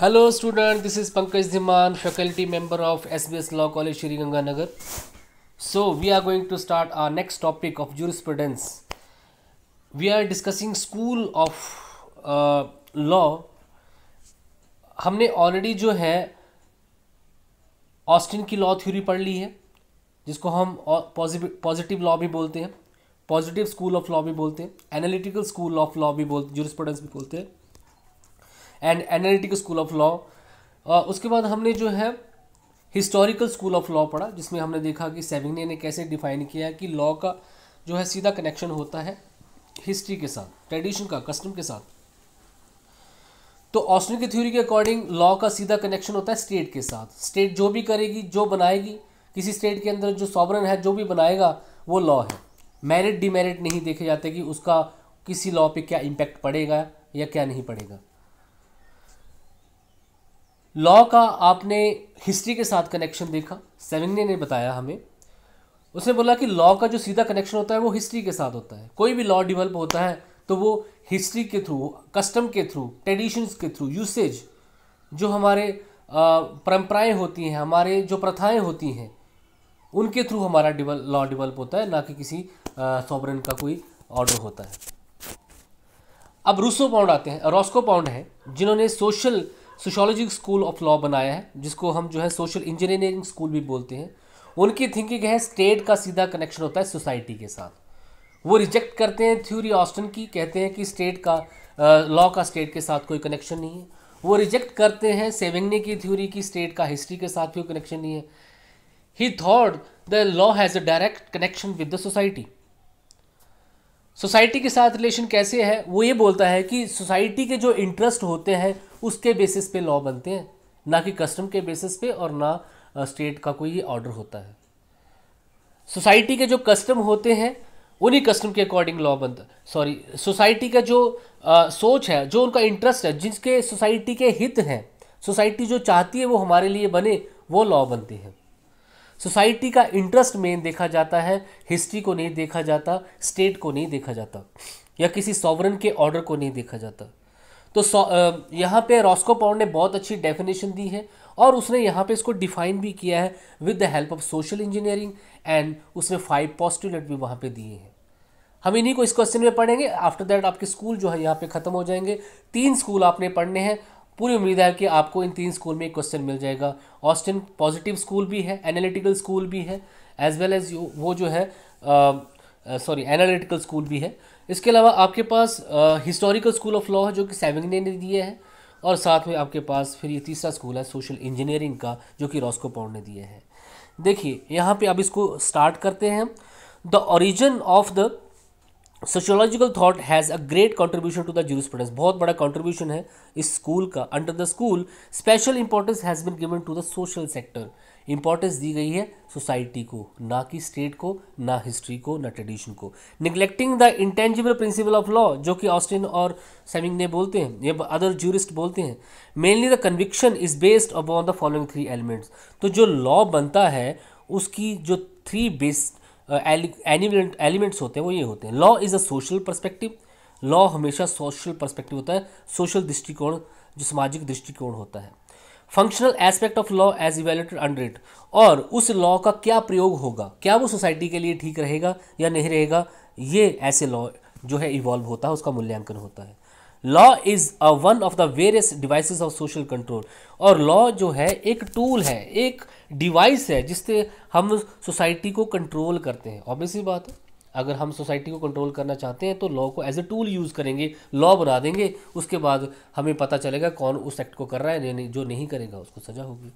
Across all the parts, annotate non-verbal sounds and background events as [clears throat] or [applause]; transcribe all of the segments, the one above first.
Hello student this is Pankaj Dhiman faculty member of S B S law college Sriganganagar so we are going to start our next topic of jurisprudence we are discussing school of law हमने already जो है Austin की law theory पढ़ ली है जिसको हम positive uh, law भी बोलते हैं पॉजिटिव स्कूल ऑफ लॉ भी बोलते हैं एनालिटिकल स्कूल ऑफ लॉ भी बोलते जूर जूरिस्प्रूडेंस भी बोलते हैं and analytical school of law उसके बाद हमने जो है हिस्टोरिकल स्कूल ऑफ लॉ पढ़ा जिसमें हमने देखा कि सेविंगने ने कैसे डिफाइन किया कि लॉ का जो है सीधा कनेक्शन होता है हिस्ट्री के साथ ट्रेडिशन का कस्टम के साथ तो ऑस्ट्रिक की थ्योरी के अकॉर्डिंग लॉ का सीधा कनेक्शन होता है स्टेट के साथ स्टेट जो भी करेगी जो बनाएगी किसी स्टेट के अंदर जो सॉवरन है जो भी बनाएगा वो लॉ है मेरिट डिमेरिट नहीं देखे जाते कि उसका किसी लॉ पे क्या इम्पैक्ट पड़ेगा या क्या नहीं पड़ेगा लॉ का आपने हिस्ट्री के साथ कनेक्शन देखा सेविंगने ने बताया हमें उसने बोला कि लॉ का जो सीधा कनेक्शन होता है वो हिस्ट्री के साथ होता है कोई भी लॉ डिवेल्प होता है तो वो हिस्ट्री के थ्रू कस्टम के थ्रू ट्रेडिशंस के थ्रू यूसेज जो हमारे परंपराएं होती हैं हमारे जो प्रथाएं होती हैं उनके थ्रू हमारा डिवल लॉ डिवेल्प होता है ना कि किसी सॉबरन का कोई ऑर्डर होता है अब रूसो पाउंड आते हैं रॉस्को पाउंड हैं जिन्होंने social sociology school of law बनाया है जिसको हम जो है सोशल इंजीनियरिंग स्कूल भी बोलते हैं उनकी थिंकिंग है स्टेट का सीधा कनेक्शन होता है सोसाइटी के साथ वो रिजेक्ट करते हैं थ्योरी ऑस्टन की कहते हैं कि स्टेट का लॉ का स्टेट के साथ कोई कनेक्शन नहीं है वो रिजेक्ट करते हैं सेविंगने की थ्योरी की स्टेट का हिस्ट्री के साथ कोई कनेक्शन नहीं है he thought the law has a direct connection with the society society के साथ रिलेशन कैसे है वो ये बोलता है कि सोसाइटी के जो इंटरेस्ट होते हैं उसके बेसिस पे लॉ बनते हैं ना कि कस्टम के बेसिस पे और ना स्टेट का कोई ऑर्डर होता है सोसाइटी के जो कस्टम होते हैं उन्हीं कस्टम के अकॉर्डिंग लॉ बनता सॉरी सोसाइटी का जो आ, सोच है जो उनका इंटरेस्ट है जिसके सोसाइटी के हित हैं सोसाइटी जो चाहती है वो हमारे लिए बने वो लॉ बनते हैं सोसाइटी का इंटरेस्ट मेन देखा जाता है हिस्ट्री को नहीं देखा जाता स्टेट को नहीं देखा जाता या किसी सॉवरन के ऑर्डर को नहीं देखा जाता तो यहाँ पे रॉस्को पाउंड ने बहुत अच्छी डेफिनेशन दी है और उसने यहाँ पे इसको डिफाइन भी किया है with the help of social engineering and उसने फाइव पॉस्टुलेट भी वहाँ पे दिए हैं हम इन्हीं को इस क्वेश्चन में पढ़ेंगे आफ्टर दैट आपके स्कूल जो है यहाँ पे ख़त्म हो जाएंगे तीन स्कूल आपने पढ़ने हैं पूरी उम्मीद है कि आपको इन तीन स्कूल में एक क्वेश्चन मिल जाएगा ऑस्टिन पॉजिटिव स्कूल भी है एनालिटिकल स्कूल भी है एज वेल एज वो जो है सॉरी एनालिटिकल स्कूल भी है इसके अलावा आपके पास हिस्टोरिकल स्कूल ऑफ लॉ है जो कि सेविंग ने दिए है और साथ में आपके पास फिर ये तीसरा स्कूल है सोशल इंजीनियरिंग का जो कि रॉस्को पाउंड ने दिए हैं देखिए यहाँ पे अब इसको स्टार्ट करते हैं the origin of the sociological thought has a great contribution to the jurisprudence बहुत बड़ा कॉन्ट्रीब्यूशन है इस स्कूल का under the school special importance has been given to the social sector importance दी गई है सोसाइटी को ना कि स्टेट को ना हिस्ट्री को ना ट्रेडिशन को neglecting the intangible principle of law जो कि ऑस्टिन और सेमिंग ने बोलते हैं या अदर जूरिस्ट बोलते हैं mainly the conviction is based upon the following three elements तो जो लॉ बनता है उसकी जो थ्री बेस्ड एलिमेंट एलिमेंट्स होते हैं वो ये होते हैं law is a social perspective law हमेशा सोशल परस्पेक्टिव होता है सोशल दृष्टिकोण जो सामाजिक दृष्टिकोण होता है functional aspect of law as evaluated under it और उस लॉ का क्या प्रयोग होगा क्या वो सोसाइटी के लिए ठीक रहेगा या नहीं रहेगा ये ऐसे लॉ जो है इवॉल्व होता है उसका मूल्यांकन होता है law is a one of the various devices of social control और लॉ जो है एक टूल है एक डिवाइस है जिससे हम सोसाइटी को कंट्रोल करते हैं ऑब्वियस ही बात है अगर हम सोसाइटी को कंट्रोल करना चाहते हैं तो लॉ को एज ए टूल यूज़ करेंगे लॉ बना देंगे उसके बाद हमें पता चलेगा कौन उस एक्ट को कर रहा है जो नहीं करेगा उसको सजा होगी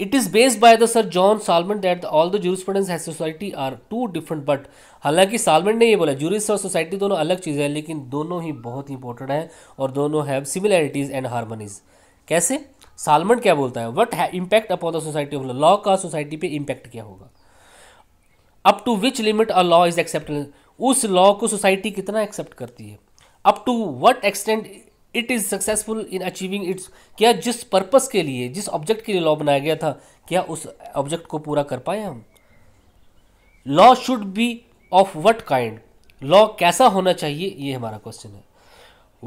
it is based by the sir John Salmond that all the jurisprudence and society are two different but हालांकि सालमेंट ने ये बोला जूरिस्ट और सोसाइटी दोनों अलग चीज़ें हैं लेकिन दोनों ही बहुत इंपॉर्टेंट हैं और दोनों हैव सिमिलैरिटीज़ एंड हारमोनीज कैसे सालमन क्या बोलता है वट है impact upon the society of law का सोसाइटी पे इम्पैक्ट क्या होगा up to which limit a law is accept उस लॉ को सोसाइटी कितना एक्सेप्ट करती है up to what extent it is successful in achieving its क्या जिस पर्पस के लिए जिस ऑब्जेक्ट के लिए लॉ बनाया गया था क्या उस ऑब्जेक्ट को पूरा कर पाए हम law should be of what kind law कैसा होना चाहिए ये हमारा क्वेश्चन है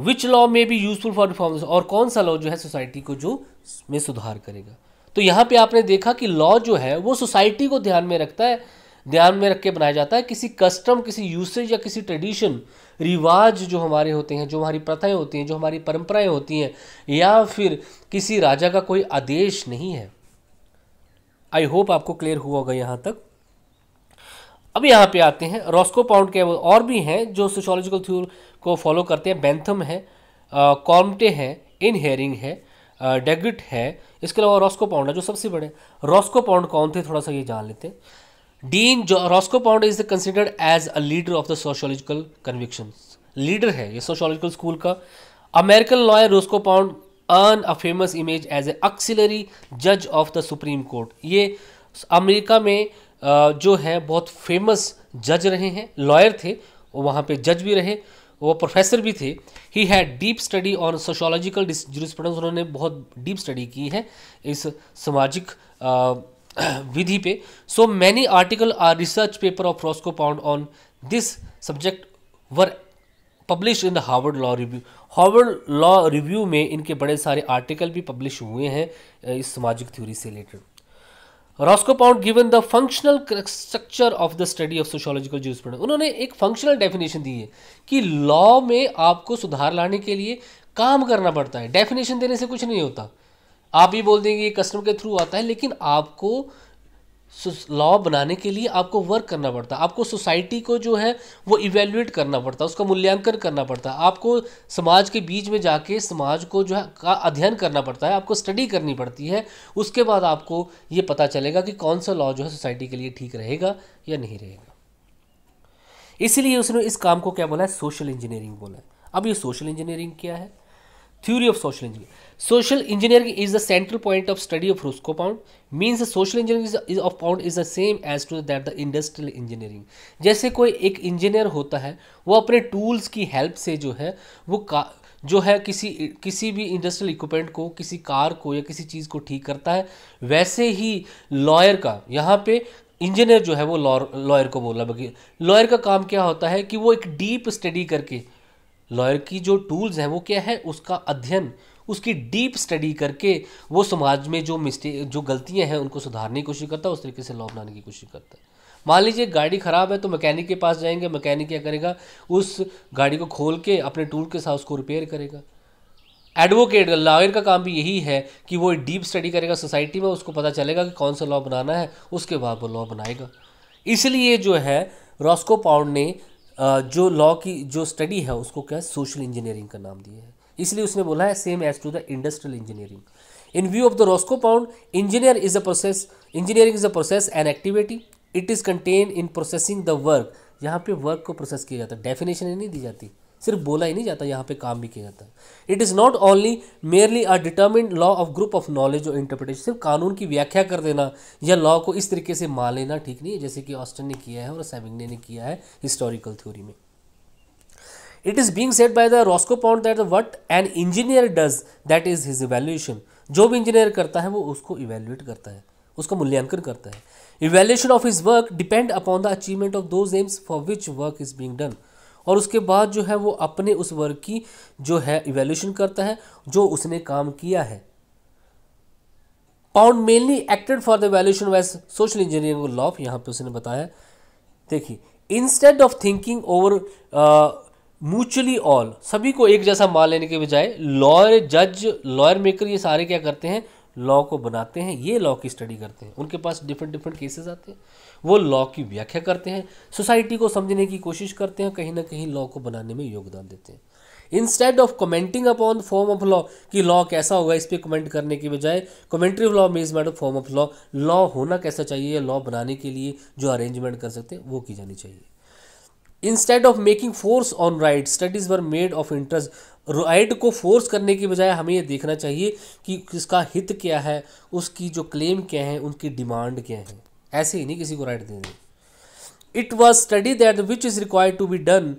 विच लॉ में भी यूजफुल फॉर रिफॉर्म और कौन सा लॉ जो है सोसाइटी को जो में सुधार करेगा तो यहां पे आपने देखा कि लॉ जो है वो सोसाइटी को ध्यान में रखता है ध्यान में रख के बनाया जाता है किसी कस्टम किसी यूसेज या किसी ट्रेडिशन रिवाज जो हमारे होते हैं जो हमारी प्रथाएं होती हैं जो हमारी परंपराएं होती हैं या फिर किसी राजा का कोई आदेश नहीं है आई होप आपको क्लियर हुआ होगा यहाँ तक अब यहाँ पे आते हैं रॉस्को पाउंड के और भी हैं जो सोशोलॉजिकल थ्यूर को फॉलो करते हैं बैंथम है कॉम्टे है इन है डेगिट है इसके अलावा रॉस्को पाउंड है जो सबसे बड़े रॉस्को पाउंड कौन थे थोड़ा सा ये जान लेते हैं Dean Roscoe Pound is considered as a leader of the sociological conviction leader है ये सोशोलॉजिकल स्कूल का American lawyer Roscoe Pound earn a famous image as a auxiliary जज ऑफ द सुप्रीम कोर्ट ये अमेरिका में जो है बहुत famous जज रहे हैं लॉयर थे वहाँ पे जज भी रहे वो प्रोफेसर भी थे he had deep study on sociological jurisprudence उन्होंने बहुत डीप स्टडी की है इस सामाजिक [clears throat] विधि पे so many article or research paper of Roscoe Pound on this subject were publish in the Harvard law review Harvard law review में इनके बड़े सारे आर्टिकल भी पब्लिश हुए हैं इस सामाजिक थ्योरी से related Roscoe Pound given the functional structure of the study of sociological jurisprudence उन्होंने एक फंक्शनल डेफिनेशन दी है कि लॉ में आपको सुधार लाने के लिए काम करना पड़ता है डेफिनेशन देने से कुछ नहीं होता आप ये बोल देंगे ये कस्टमर के थ्रू आता है लेकिन आपको लॉ बनाने के लिए आपको वर्क करना पड़ता है आपको सोसाइटी को जो है वो इवेल्युएट करना पड़ता है उसका मूल्यांकन करना पड़ता है आपको समाज के बीच में जाके समाज को जो है का अध्ययन करना पड़ता है आपको स्टडी करनी पड़ती है उसके बाद आपको ये पता चलेगा कि कौन सा लॉ जो है सोसाइटी के लिए ठीक रहेगा या नहीं रहेगा इसीलिए उसने इस काम को क्या बोला है सोशल इंजीनियरिंग बोला है अब ये सोशल इंजीनियरिंग क्या है theory of social engineering social engineering is the central point of study of Rusko Pound means social engineering of Pound is the same as to that the industrial engineering जैसे कोई एक engineer होता है वो अपने tools की help से जो है वो का जो है किसी किसी भी इंडस्ट्रियल इक्विपमेंट को किसी कार को या किसी चीज़ को ठीक करता है वैसे ही लॉयर का यहाँ पे इंजीनियर जो है वो लॉयर को बोला बगे लॉयर का काम क्या होता है कि वो एक डीप स्टडी करके लॉयर की जो टूल्स हैं वो क्या है उसका अध्ययन उसकी डीप स्टडी करके वो समाज में जो मिस्टेक जो गलतियाँ हैं उनको सुधारने की कोशिश करता है उस तरीके से लॉ बनाने की कोशिश करता है मान लीजिए गाड़ी ख़राब है तो मैकेनिक के पास जाएंगे मैकेनिक क्या करेगा उस गाड़ी को खोल के अपने टूल के साथ उसको रिपेयर करेगा एडवोकेट लॉयर का काम भी यही है कि वो डीप स्टडी करेगा सोसाइटी में उसको पता चलेगा कि कौन सा लॉ बनाना है उसके बाद वो लॉ बनाएगा इसलिए जो है रॉस्को पाउंड ने जो लॉ की जो स्टडी है उसको क्या सोशल इंजीनियरिंग का नाम दिया है इसलिए उसने बोला है same as to the industrial engineering in view of the Roscoe Pound engineer is a process engineering is a process an activity it is contain in processing the work यहाँ पे वर्क को प्रोसेस किया जाता है definition ही नहीं दी जाती सिर्फ बोला ही नहीं जाता यहाँ पे काम भी किया जाता है it is not only merely a determined law of group of knowledge और इंटरप्रिटेशन सिर्फ कानून की व्याख्या कर देना या लॉ को इस तरीके से मान लेना ठीक नहीं है जैसे कि ऑस्टन ने किया है और सेविंगने ने किया है हिस्टोरिकल थ्योरी में it is being set by the Roscoe point that what an engineer does that is his evaluation जो भी इंजीनियर करता है वो उसको इवेल्युएट करता है उसका मूल्यांकन करता है evaluation of his work depend upon the achievement of those aims for which work is being done और उसके बाद जो है वो अपने उस वर्क की जो है इवेल्यूशन करता है जो उसने काम किया है Pound mainly acted for the valuation wise social engineering लॉफ यहाँ पे उसने बताया देखिए instead of thinking over mutually all सभी को एक जैसा मान लेने के बजाय लॉयर जज लॉयर मेकर ये सारे क्या करते हैं लॉ को बनाते हैं ये लॉ की स्टडी करते हैं उनके पास डिफरेंट डिफरेंट केसेस आते हैं वो लॉ की व्याख्या करते हैं सोसाइटी को समझने की कोशिश करते हैं कहीं ना कहीं लॉ को बनाने में योगदान देते हैं instead of commenting upon form of law कि लॉ कैसा होगा इस पर कमेंट करने के बजाय कमेंट्री ऑफ लॉ मेज made form of law law होना कैसा चाहिए लॉ बनाने के लिए जो अरेंजमेंट कर सकते हैं वो की जानी चाहिए instead of making force on right studies were made of interest right को फोर्स करने की बजाय हमें यह देखना चाहिए कि किसका हित क्या है उसकी जो क्लेम क्या है उनकी डिमांड क्या है ऐसे ही नहीं किसी को राइट दे दें it was study that which is required to be done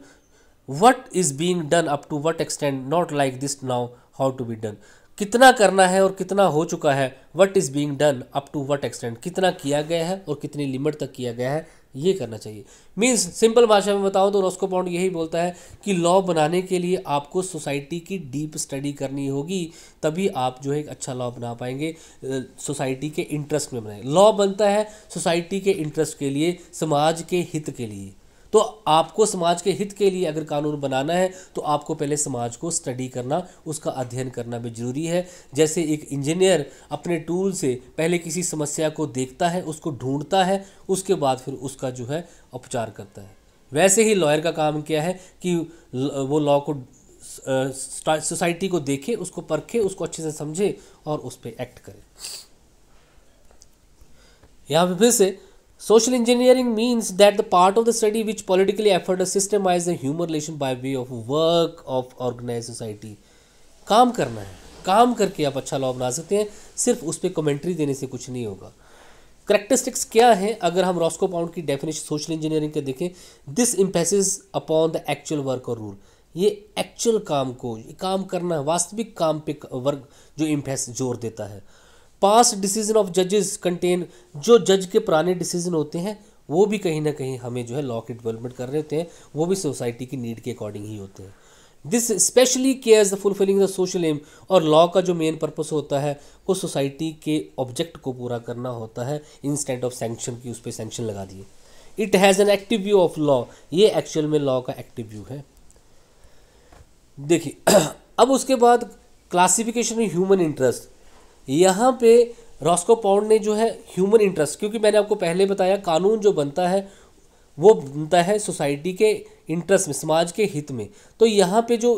what is being done up to what extent not like this now how to be done कितना करना है और कितना हो चुका है what is being done up to what extent कितना किया गया है और कितनी लिमिट तक किया गया है ये करना चाहिए मीन्स सिंपल भाषा में बताऊं तो रोस्को पॉन्ड यही बोलता है कि लॉ बनाने के लिए आपको सोसाइटी की डीप स्टडी करनी होगी तभी आप जो है एक अच्छा लॉ बना पाएंगे सोसाइटी के इंटरेस्ट में बनाएंगे लॉ बनता है सोसाइटी के इंटरेस्ट के लिए समाज के हित के लिए तो आपको समाज के हित के लिए अगर कानून बनाना है तो आपको पहले समाज को स्टडी करना उसका अध्ययन करना भी जरूरी है जैसे एक इंजीनियर अपने टूल से पहले किसी समस्या को देखता है उसको ढूंढता है उसके बाद फिर उसका जो है उपचार करता है वैसे ही लॉयर का काम क्या है कि वो लॉ को सोसाइटी को देखे उसको परखे उसको अच्छे से समझे और उस पर एक्ट करे यहाँ पे फिर से social engineering means that the part of the study which politically effort to systemize the human relation by way of work of organized society. काम करना है काम करके आप अच्छा लॉ बना सकते हैं सिर्फ उस पर कमेंट्री देने से कुछ नहीं होगा करेक्टरिस्टिक्स क्या है अगर हम रॉस्को पाउंड की डेफिनेशन सोशल इंजीनियरिंग के देखें this emphasis upon the actual work और रूल ये एक्चुअल काम को काम करना वास्तविक काम पे वर्क जो इम्पेस जोर देता है पास डिसीजन ऑफ जजेस कंटेन जो जज के पुराने डिसीजन होते हैं वो भी कहीं ना कहीं हमें जो है लॉ के डेवलपमेंट कर रहे होते हैं वो भी सोसाइटी की नीड के अकॉर्डिंग ही होते हैं this specially cares the fulfilling the social aim और लॉ का जो मेन पर्पस होता है वो सोसाइटी के ऑब्जेक्ट को पूरा करना होता है इंस्टेंट ऑफ सेंक्शन की उस पर सेंक्शन लगा दिए it has an active view of law ये एक्चुअल में लॉ का एक्टिव व्यू है देखिए [clears throat] अब उसके बाद क्लासिफिकेशन ह्यूमन इंटरेस्ट यहाँ पे रॉस्को पाउंड ने जो है ह्यूमन इंटरेस्ट क्योंकि मैंने आपको पहले बताया कानून जो बनता है वो बनता है सोसाइटी के इंटरेस्ट में समाज के हित में तो यहाँ पे जो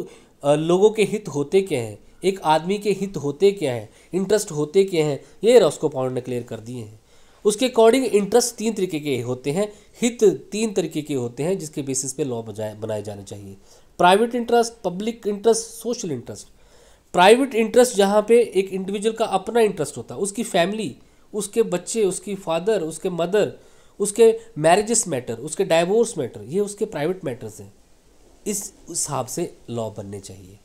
लोगों के हित होते क्या हैं एक आदमी के हित होते क्या हैं इंटरेस्ट होते क्या हैं ये रॉस्को पाउंड ने क्लियर कर दिए हैं उसके अकॉर्डिंग इंटरेस्ट तीन तरीके के होते हैं हित तीन तरीके के होते हैं जिसके बेसिस पे लॉ बनाए जाने चाहिए private interest public interest social interest private interest जहाँ पे एक इंडिविजुअल का अपना इंटरेस्ट होता है उसकी फैमिली उसके बच्चे उसकी फादर उसके मदर उसके मैरिजेस मैटर उसके डाइवोर्स मैटर ये उसके प्राइवेट मैटर्स हैं इस हिसाब से लॉ बनने चाहिए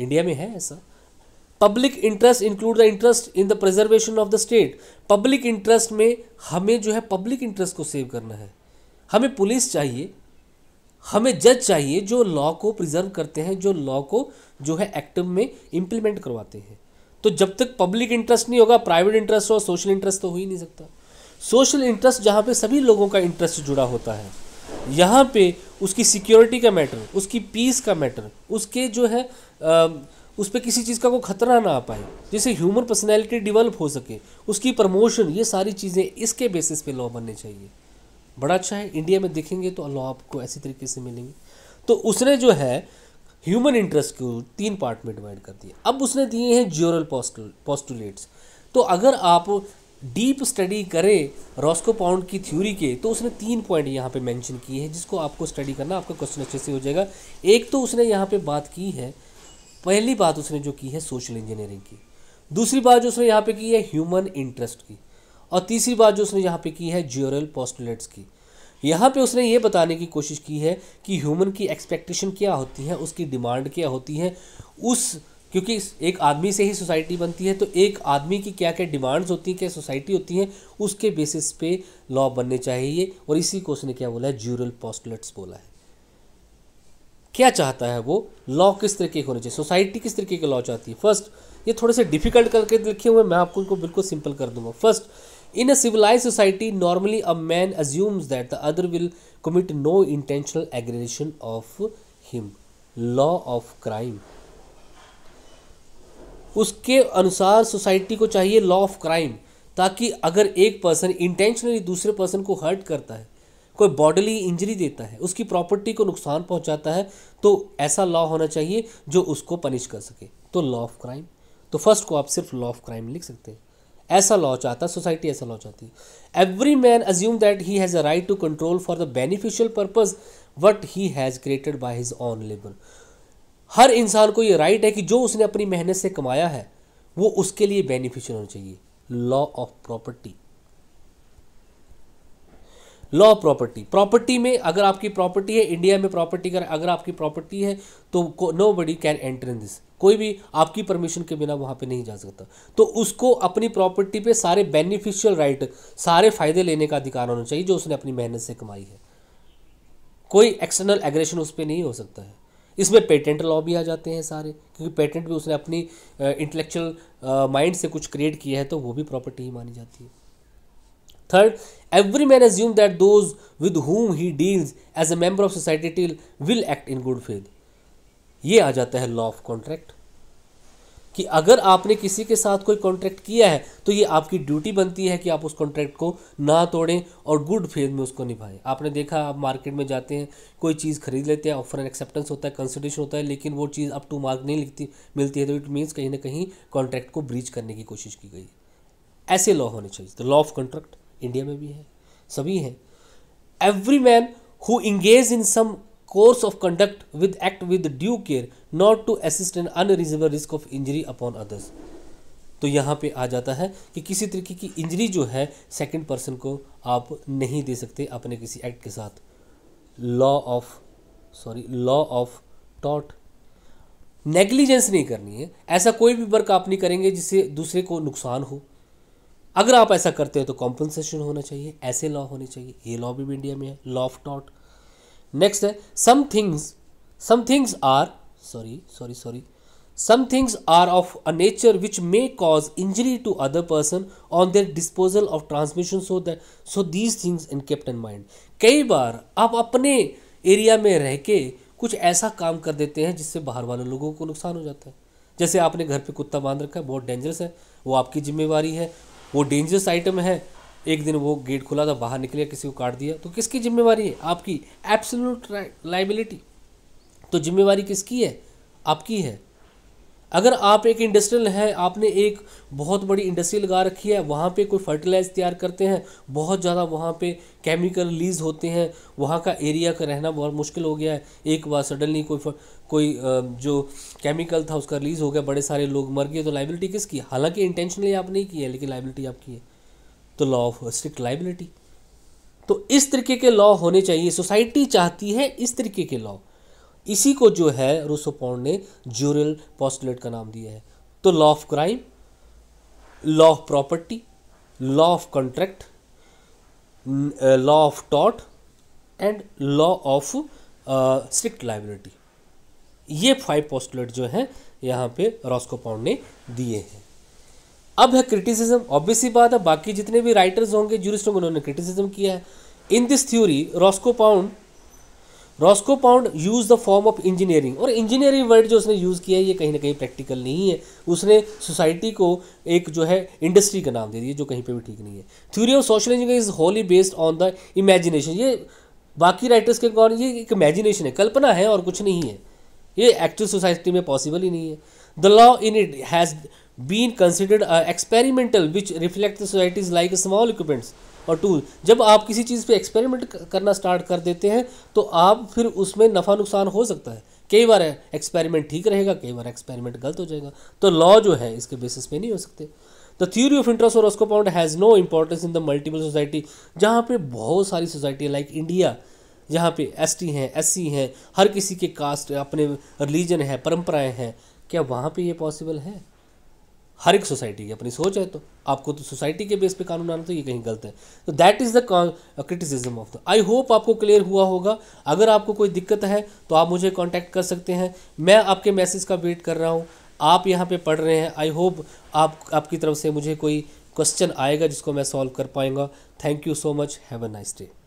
इंडिया में है ऐसा public interest include the interest in the preservation of the state public interest में हमें जो है पब्लिक इंटरेस्ट को सेव करना है हमें पुलिस चाहिए हमें जज चाहिए जो लॉ को प्रिजर्व करते हैं जो लॉ को जो है एक्ट में इंप्लीमेंट करवाते हैं तो जब तक पब्लिक इंटरेस्ट नहीं होगा प्राइवेट इंटरेस्ट और सोशल इंटरेस्ट तो हो ही नहीं सकता सोशल इंटरेस्ट जहाँ पे सभी लोगों का इंटरेस्ट जुड़ा होता है यहाँ पे उसकी सिक्योरिटी का मैटर उसकी पीस का मैटर उसके जो है आ, उस पर किसी चीज़ का कोई खतरा ना आ पाए जिससे ह्यूमन पर्सनैलिटी डिवेल्प हो सके उसकी प्रमोशन ये सारी चीज़ें इसके बेसिस पे लॉ बनने चाहिए बड़ा अच्छा है इंडिया में देखेंगे तो लॉ आपको ऐसी तरीके से मिलेंगे तो उसने जो है ह्यूमन इंटरेस्ट को तीन पार्ट में डिवाइड कर दिया अब उसने दिए हैं जियोरल पॉस्टुलेट्स तो अगर आप डीप स्टडी करें रॉस्को पाउंड की थ्योरी के तो उसने तीन पॉइंट यहाँ पे मेंशन किए हैं जिसको आपको स्टडी करना आपका क्वेश्चन अच्छे से हो जाएगा एक तो उसने यहाँ पे बात की है पहली बात उसने जो की है सोशल इंजीनियरिंग की दूसरी बात जो उसने यहाँ पे की है ह्यूमन इंटरेस्ट की और तीसरी बात जो उसने यहाँ पे की है ज्योरल पोस्टुलेट्स की यहाँ पे उसने ये बताने की कोशिश की है कि ह्यूमन की एक्सपेक्टेशन क्या होती है उसकी डिमांड क्या होती है उस क्योंकि एक आदमी से ही सोसाइटी बनती है तो एक आदमी की क्या क्या डिमांड्स होती हैं क्या सोसाइटी होती है उसके बेसिस पे लॉ बनने चाहिए और इसी को उसने क्या बोला है ज्यूरल पॉस्टुलेट्स बोला है क्या चाहता है वो लॉ किस तरीके के होने चाहिए सोसाइटी किस तरीके के लॉ चाहती है फर्स्ट ये थोड़े से डिफिकल्ट करके लिखे हुए मैं आपको इनको बिल्कुल सिंपल कर दूंगा first in a civilize society normally a man assumes that the other will commit no intentional aggression of him law of crime उसके अनुसार सोसाइटी को चाहिए लॉ ऑफ क्राइम ताकि अगर एक पर्सन इंटेंशनली दूसरे पर्सन को हर्ट करता है कोई बॉडली इंजरी देता है उसकी प्रॉपर्टी को नुकसान पहुंचाता है तो ऐसा लॉ होना चाहिए जो उसको पनिश कर सके तो लॉ ऑफ क्राइम तो फर्स्ट को आप सिर्फ लॉ ऑफ क्राइम लिख सकते हैं ऐसा लॉ चाहता सोसाइटी ऐसा लॉ चाहती every man assume that he has a right to control for the beneficial purpose what he has created by his own labour हर इंसान को ये राइट है कि जो उसने अपनी मेहनत से कमाया है वो उसके लिए बेनिफिशियल होना चाहिए law of property law property property में अगर आपकी प्रॉपर्टी है इंडिया में प्रॉपर्टी कर अगर आपकी प्रॉपर्टी है तो nobody can enter in this कोई भी आपकी परमिशन के बिना वहाँ पे नहीं जा सकता तो उसको अपनी प्रॉपर्टी पे सारे बेनिफिशियल राइट सारे फायदे लेने का अधिकार होना चाहिए जो उसने अपनी मेहनत से कमाई है कोई एक्सटर्नल एग्रेशन उस पर नहीं हो सकता है इसमें पेटेंट लॉ भी आ जाते हैं सारे क्योंकि पेटेंट भी उसने अपनी इंटेलेक्चुअल uh, माइंड uh, से कुछ क्रिएट किया है तो वो भी प्रॉपर्टी ही मानी जाती है Third, every man that that those with whom he deals as a member of society will act in good faith. ये आ जाता है लॉ ऑफ कॉन्ट्रैक्ट कि अगर आपने किसी के साथ कोई कॉन्ट्रैक्ट किया है तो ये आपकी ड्यूटी बनती है कि आप उस कॉन्ट्रैक्ट को ना तोड़ें और गुड फेथ में उसको निभाएं आपने देखा आप मार्केट में जाते हैं कोई चीज़ खरीद लेते हैं ऑफर एंड एक्सेप्टेंस होता है कंसिडेशन होता है लेकिन वो चीज़ अप टू मार्क नहीं लिखती मिलती है तो इट मीन्स कहीं ना कहीं कॉन्ट्रैक्ट को ब्रीच करने की कोशिश की गई ऐसे लॉ होने चाहिए the law of contract India में भी है सभी हैं every man who engage in some course of conduct with act with due care not to assist an unreasonable risk of injury upon others तो यहाँ पे आ जाता है कि किसी तरीके की इंजरी जो है सेकेंड पर्सन को आप नहीं दे सकते अपने किसी एक्ट के साथ law of sorry law of टॉट नेग्लिजेंस नहीं करनी है ऐसा कोई भी वर्क आप नहीं करेंगे जिससे दूसरे को नुकसान हो अगर आप ऐसा करते हैं तो कॉम्पनसेशन होना चाहिए ऐसे लॉ होने चाहिए ये लॉ भी इंडिया में है लॉ ऑफ टॉट नेक्स्ट है some things some things are sorry sorry sorry some things are of a nature which may cause injury to other person on their disposal of transmission so that so these things in kept in mind कई बार आप अपने area में रह के कुछ ऐसा काम कर देते हैं जिससे बाहर वाले लोगों को नुकसान हो जाता है जैसे आपने घर पे कुत्ता बांध रखा है बहुत डेंजरस है वो आपकी जिम्मेवारी है वो डेंजरस आइटम है एक दिन वो गेट खुला था बाहर निकल गया किसी को काट दिया तो किसकी जिम्मेवारी है आपकी एब्सोल्यूट लाइबिलिटी तो जिम्मेवारी किसकी है आपकी है अगर आप एक इंडस्ट्रियल हैं आपने एक बहुत बड़ी इंडस्ट्री लगा रखी है वहाँ पे कोई फर्टिलाइज तैयार करते हैं बहुत ज़्यादा वहाँ पे केमिकल रिलीज़ होते हैं वहाँ का एरिया का रहना बहुत मुश्किल हो गया है एक बार सडनली कोई कोई जो केमिकल था उसका रिलीज़ हो गया बड़े सारे लोग मर गए तो लाइबिलिटी किसकी हालांकि इंटेंशनली आप नहीं की है लेकिन लाइबिलिटी आपकी है तो लॉ ऑफ स्ट्रिक्ट लाइबिलिटी तो इस तरीके के लॉ होने चाहिए सोसाइटी चाहती है इस तरीके के लॉ इसी को जो है रूसो पॉन्ड ने ज्यूरल पॉस्टुलेट का नाम दिया है तो law of crime law of property law of contract law of टॉट and law of strict liability ये फाइव पॉस्टुलेट जो है यहाँ पे पाउंड ने दिए हैं अब है क्रिटिसिज्म ऑब्वियसली बात है बाकी जितने भी राइटर्स होंगे जूरिस्ट होंगे उन्होंने क्रिटिसिज्म किया है in this theory Pound Roscoe Pound use the form of engineering और इंजीनियरिंग वर्ड जो उसने यूज़ किया है ये कहीं ना कहीं प्रैक्टिकल नहीं है उसने सोसाइटी को एक जो है इंडस्ट्री का नाम दे दिया जो कहीं पे भी ठीक नहीं है theory of social engineering is wholly based on the imagination ये बाकी राइटर्स के कौन ये एक इमेजिनेशन है कल्पना है और कुछ नहीं है ये एक्चुअल सोसाइटी में पॉसिबल ही नहीं है the law in it has been considered experimental which reflect the societies like small equipments और टूल जब आप किसी चीज़ पे एक्सपेरिमेंट करना स्टार्ट कर देते हैं तो आप फिर उसमें नफ़ा नुकसान हो सकता है कई बार एक्सपेरिमेंट ठीक रहेगा कई बार एक्सपेरिमेंट गलत हो जाएगा तो लॉ जो है इसके बेसिस पे नहीं हो सकते द थ्योरी ऑफ इंटरेस्ट और Roscoe Pound has no importance in the multiple society जहाँ पे बहुत सारी सोसाइटी लाइक इंडिया जहाँ पे एस टी हैं एस सी हैं हर किसी के कास्ट अपने रिलीजन है परंपराएं हैं क्या वहाँ पे ये पॉसिबल है हर एक सोसाइटी की अपनी सोच है तो आपको तो सोसाइटी के बेस पे कानून आना तो ये कहीं गलत है तो that is the criticism of the I hope आपको क्लियर हुआ होगा अगर आपको कोई दिक्कत है तो आप मुझे कांटेक्ट कर सकते हैं मैं आपके मैसेज का वेट कर रहा हूँ आप यहाँ पे पढ़ रहे हैं आई होप आप आपकी तरफ से मुझे कोई क्वेश्चन आएगा जिसको मैं सॉल्व कर पाएंगा thank you so much have a nice day